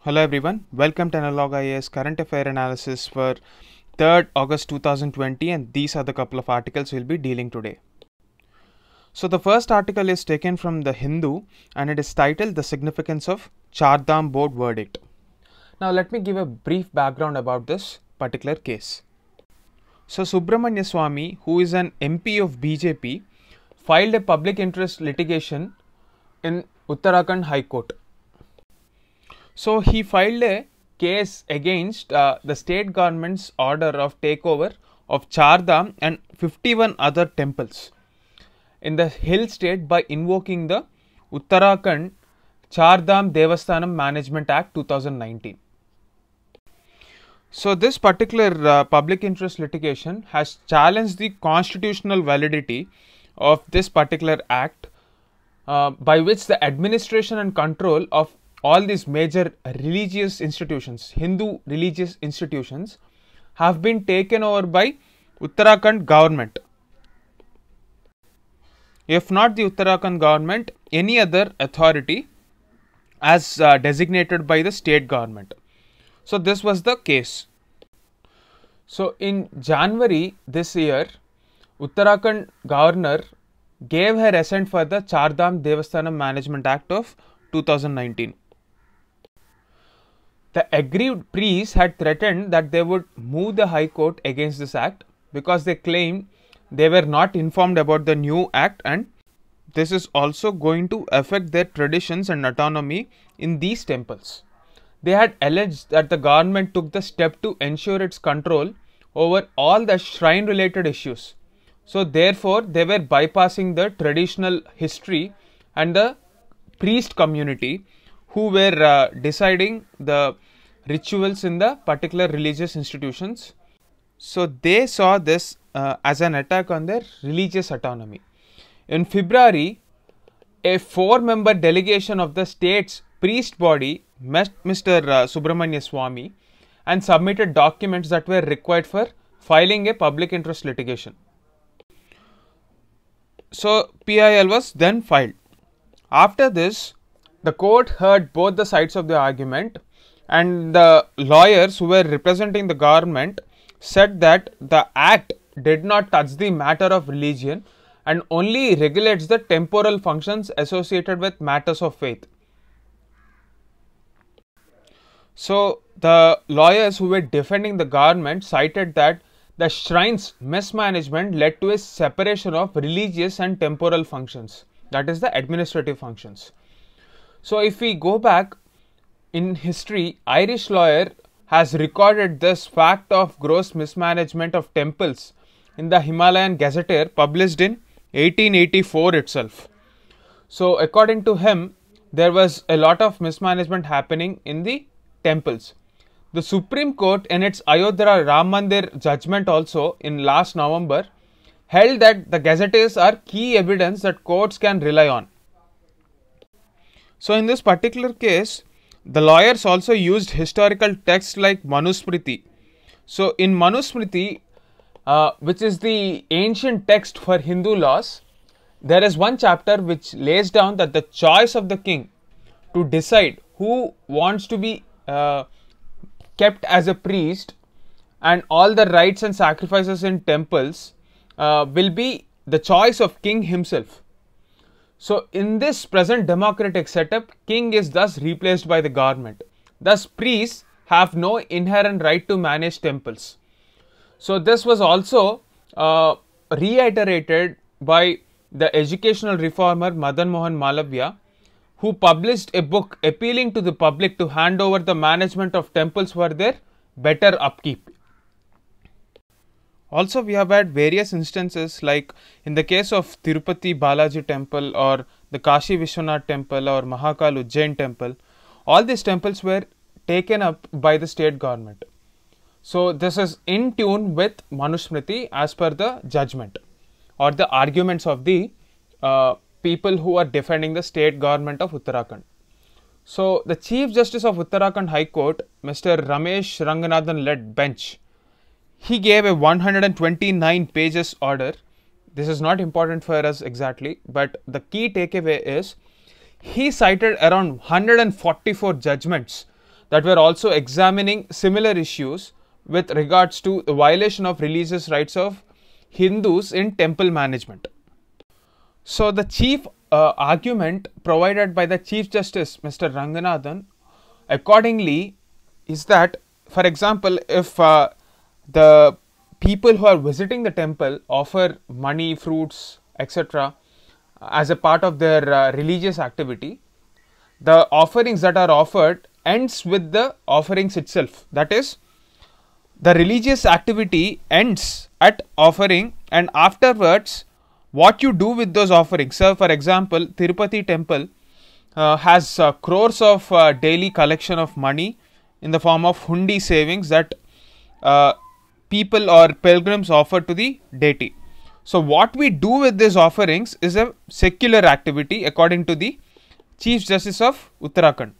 Hello everyone, welcome to Analog IAS current affair analysis for 3rd August 2020 and these are the couple of articles we'll be dealing today. So the first article is taken from the Hindu and it is titled The Significance of Chardham Board Verdict. Now let me give a brief background about this particular case. So Subramanya Swamy, who is an MP of BJP, filed a public interest litigation in Uttarakhand High Court. So he filed a case against uh, the state government's order of takeover of Chardham and 51 other temples in the hill state by invoking the Uttarakhand Chardham Devasthanam Management Act 2019. So, this particular uh, public interest litigation has challenged the constitutional validity of this particular act uh, by which the administration and control of all these major religious institutions, Hindu religious institutions, have been taken over by Uttarakhand government. If not the Uttarakhand government, any other authority as uh, designated by the state government. So, this was the case. So, in January this year, Uttarakhand governor gave her assent for the Chardham Devasthanam Management Act of 2019. The aggrieved priests had threatened that they would move the High Court against this act because they claimed they were not informed about the new act and this is also going to affect their traditions and autonomy in these temples. They had alleged that the government took the step to ensure its control over all the shrine related issues. So, therefore, they were bypassing the traditional history and the priest community who were uh, deciding the rituals in the particular religious institutions. So, they saw this uh, as an attack on their religious autonomy. In February, a four member delegation of the state's priest body met Mr. Uh, Subramanya Swamy and submitted documents that were required for filing a public interest litigation. So, PIL was then filed. After this, the court heard both the sides of the argument and the lawyers who were representing the government said that the act did not touch the matter of religion and only regulates the temporal functions associated with matters of faith. So, the lawyers who were defending the government cited that the shrine's mismanagement led to a separation of religious and temporal functions, that is, the administrative functions. So, if we go back in history, Irish lawyer has recorded this fact of gross mismanagement of temples in the Himalayan Gazetteer published in 1884 itself. So, according to him, there was a lot of mismanagement happening in the temples. The Supreme Court in its Ayodhya Ram Mandir judgment also in last November held that the gazettees are key evidence that courts can rely on. So in this particular case, the lawyers also used historical texts like Manusmriti. So in Manusmriti, uh, which is the ancient text for Hindu laws, there is one chapter which lays down that the choice of the king to decide who wants to be uh, kept as a priest and all the rites and sacrifices in temples uh, will be the choice of king himself so in this present democratic setup king is thus replaced by the government thus priests have no inherent right to manage temples so this was also uh, reiterated by the educational reformer madan mohan malavya who published a book appealing to the public to hand over the management of temples for their better upkeep. Also, we have had various instances like in the case of Tirupati Balaji temple or the Kashi Vishwanath temple or Mahakal Ujjain temple, all these temples were taken up by the state government. So, this is in tune with Manusmriti as per the judgment or the arguments of the uh, people who are defending the state government of Uttarakhand. So, the Chief Justice of Uttarakhand High Court, Mr. Ramesh Ranganathan led bench, he gave a 129 pages order. This is not important for us exactly, but the key takeaway is he cited around 144 judgments that were also examining similar issues with regards to the violation of religious rights of Hindus in temple management. So the chief uh, argument provided by the Chief Justice Mr. Ranganathan accordingly is that for example if uh, the people who are visiting the temple offer money, fruits, etc., as a part of their uh, religious activity, the offerings that are offered ends with the offerings itself. That is, the religious activity ends at offering, and afterwards, what you do with those offerings. So, for example, Tirupati temple uh, has uh, crores of uh, daily collection of money in the form of hundi savings that uh, people or pilgrims offer to the deity. So, what we do with these offerings is a secular activity according to the Chief Justice of Uttarakhand.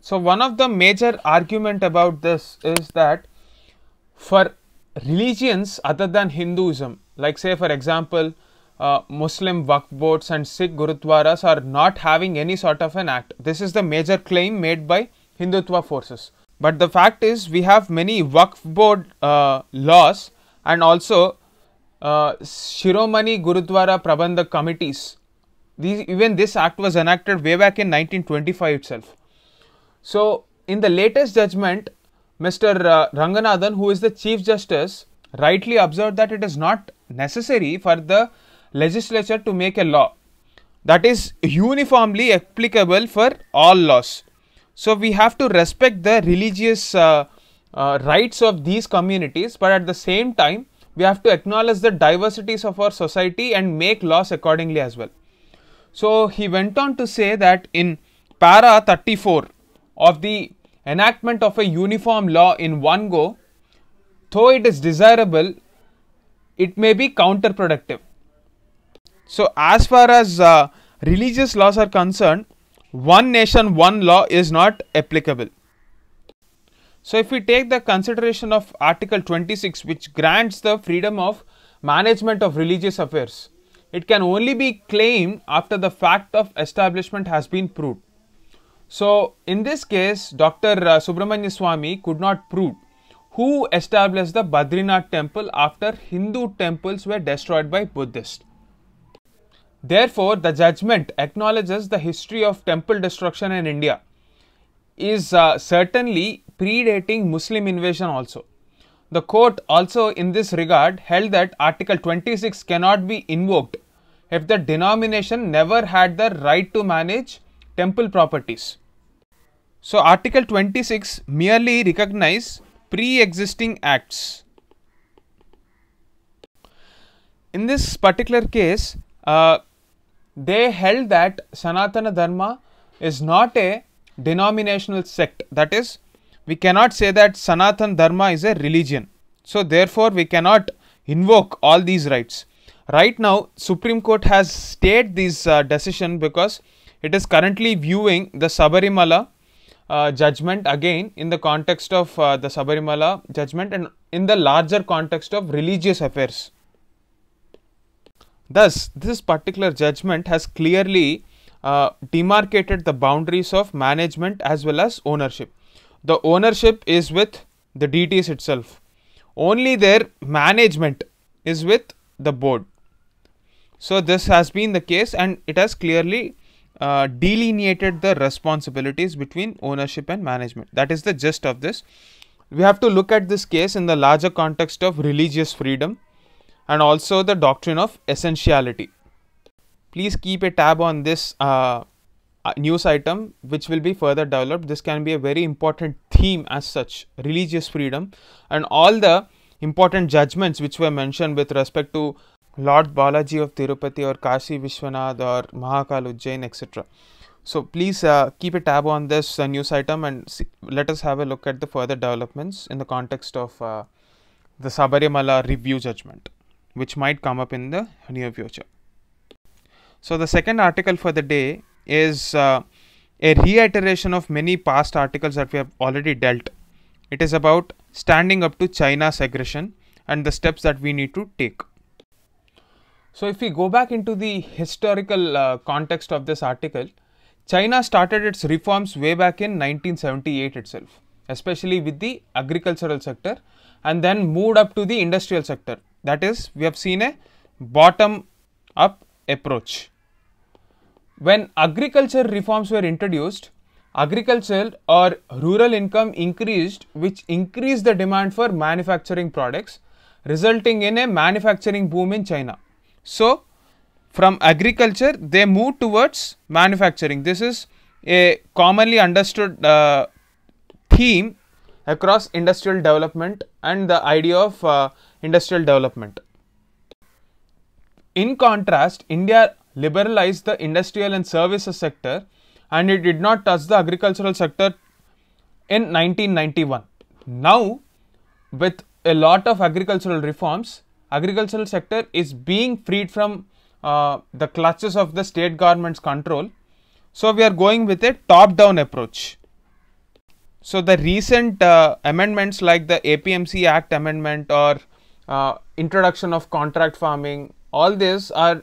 So, one of the major argument about this is that for religions other than Hinduism, like say for example, uh, Muslim Waqf boards and Sikh Gurudwaras are not having any sort of an act. This is the major claim made by Hindutva forces. But the fact is, we have many Waqf board uh, laws and also uh, Shiromani Gurudwara Prabandha committees. These, even this act was enacted way back in 1925 itself. So, in the latest judgment, Mr. Uh, Ranganathan, who is the Chief Justice, rightly observed that it is not necessary for the legislature to make a law that is uniformly applicable for all laws. So we have to respect the religious uh, uh, rights of these communities, but at the same time, we have to acknowledge the diversities of our society and make laws accordingly as well. So he went on to say that in para 34 of the enactment of a uniform law in one go, though it is desirable, it may be counterproductive so as far as uh, religious laws are concerned, one nation, one law is not applicable. So if we take the consideration of Article 26, which grants the freedom of management of religious affairs, it can only be claimed after the fact of establishment has been proved. So in this case, Dr. Uh, Subramanya Swami could not prove who established the Badrinath temple after Hindu temples were destroyed by Buddhists. Therefore, the judgment acknowledges the history of temple destruction in India is uh, certainly predating Muslim invasion also. The court also in this regard held that Article 26 cannot be invoked if the denomination never had the right to manage temple properties. So Article 26 merely recognize pre-existing acts. In this particular case, uh, they held that Sanatana Dharma is not a denominational sect. That is, we cannot say that Sanatana Dharma is a religion. So, therefore, we cannot invoke all these rights. Right now, Supreme Court has stayed this uh, decision because it is currently viewing the Sabarimala uh, judgment again in the context of uh, the Sabarimala judgment and in the larger context of religious affairs. Thus, this particular judgment has clearly uh, demarcated the boundaries of management as well as ownership. The ownership is with the DTs itself. Only their management is with the board. So this has been the case and it has clearly uh, delineated the responsibilities between ownership and management. That is the gist of this. We have to look at this case in the larger context of religious freedom and also the doctrine of essentiality. Please keep a tab on this uh, uh, news item which will be further developed. This can be a very important theme as such, religious freedom and all the important judgments which were mentioned with respect to Lord Balaji of Tirupati or Kashi Vishwanath or Mahakal Ujjain etc. So please uh, keep a tab on this uh, news item and see, let us have a look at the further developments in the context of uh, the Sabarimala review judgment which might come up in the near future. So the second article for the day is uh, a reiteration of many past articles that we have already dealt. It is about standing up to China's aggression and the steps that we need to take. So if we go back into the historical uh, context of this article, China started its reforms way back in 1978 itself, especially with the agricultural sector and then moved up to the industrial sector that is, we have seen a bottom up approach. When agriculture reforms were introduced, agriculture or rural income increased, which increased the demand for manufacturing products, resulting in a manufacturing boom in China. So, from agriculture, they moved towards manufacturing. This is a commonly understood uh, theme across industrial development and the idea of uh, industrial development. In contrast, India liberalized the industrial and services sector and it did not touch the agricultural sector in 1991. Now, with a lot of agricultural reforms, agricultural sector is being freed from uh, the clutches of the state government's control. So, we are going with a top-down approach. So, the recent uh, amendments like the APMC Act amendment or uh, introduction of contract farming, all these are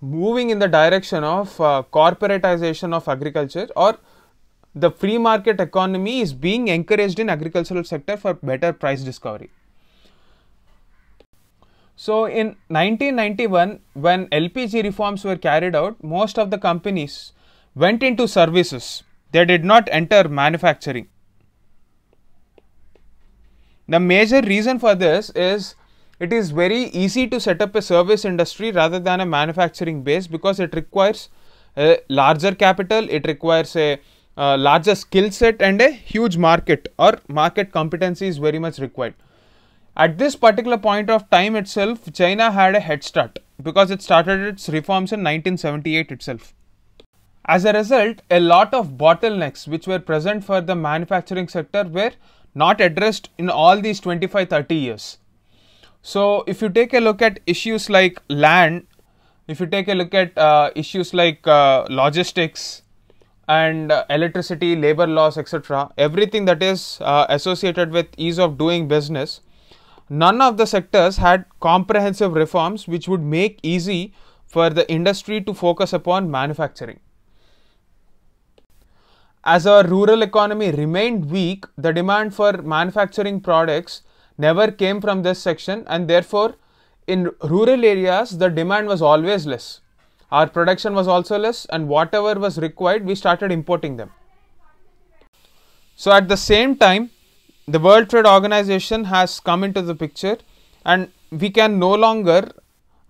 moving in the direction of uh, corporatization of agriculture or the free market economy is being encouraged in agricultural sector for better price discovery. So in 1991 when LPG reforms were carried out most of the companies went into services they did not enter manufacturing. The major reason for this is it is very easy to set up a service industry rather than a manufacturing base because it requires a larger capital, it requires a uh, larger skill set and a huge market or market competency is very much required. At this particular point of time itself, China had a head start because it started its reforms in 1978 itself. As a result, a lot of bottlenecks which were present for the manufacturing sector were not addressed in all these 25 30 years. So if you take a look at issues like land, if you take a look at uh, issues like uh, logistics and uh, electricity, labor laws, etc., everything that is uh, associated with ease of doing business, none of the sectors had comprehensive reforms which would make easy for the industry to focus upon manufacturing. As our rural economy remained weak, the demand for manufacturing products never came from this section and therefore in rural areas the demand was always less. Our production was also less and whatever was required we started importing them. So at the same time the World Trade Organization has come into the picture and we can no longer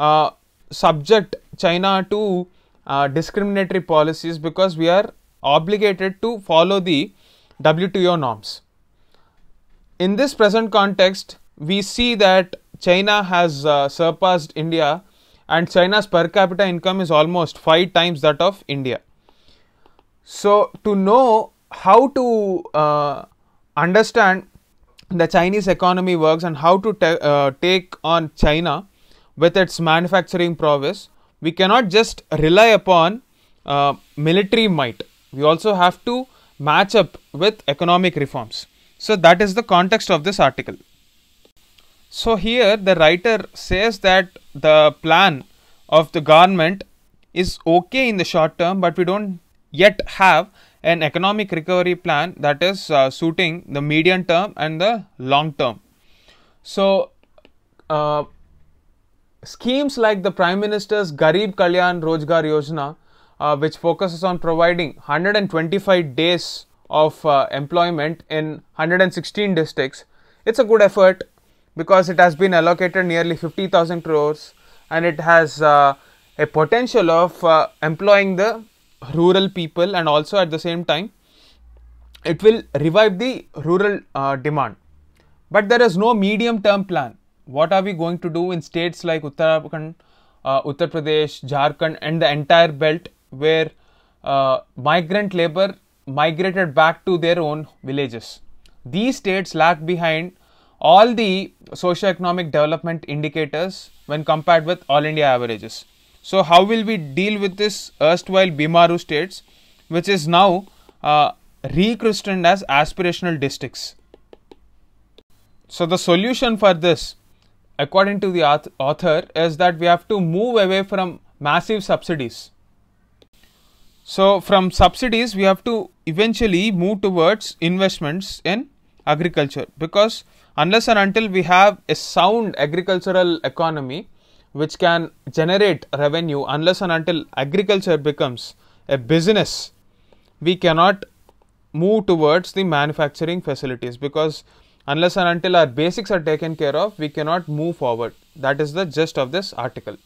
uh, subject China to uh, discriminatory policies because we are obligated to follow the WTO norms. In this present context, we see that China has uh, surpassed India and China's per capita income is almost 5 times that of India. So, to know how to uh, understand the Chinese economy works and how to uh, take on China with its manufacturing prowess, we cannot just rely upon uh, military might. We also have to match up with economic reforms. So that is the context of this article. So here the writer says that the plan of the government is okay in the short term, but we don't yet have an economic recovery plan that is uh, suiting the medium term and the long term. So uh, schemes like the Prime Minister's Garib Kalyan Rojgar Yojana, uh, which focuses on providing 125 days of uh, employment in 116 districts. It's a good effort because it has been allocated nearly 50,000 crores and it has uh, a potential of uh, employing the rural people and also at the same time it will revive the rural uh, demand. But there is no medium term plan. What are we going to do in states like Uttarakhand, uh, Uttar Pradesh, Jharkhand and the entire belt where uh, migrant labor migrated back to their own villages. These states lag behind all the socio-economic development indicators when compared with all India averages. So, how will we deal with this erstwhile Bimaru states, which is now uh, rechristened as aspirational districts? So, the solution for this, according to the author, is that we have to move away from massive subsidies so, from subsidies, we have to eventually move towards investments in agriculture because unless and until we have a sound agricultural economy which can generate revenue, unless and until agriculture becomes a business, we cannot move towards the manufacturing facilities because unless and until our basics are taken care of, we cannot move forward. That is the gist of this article.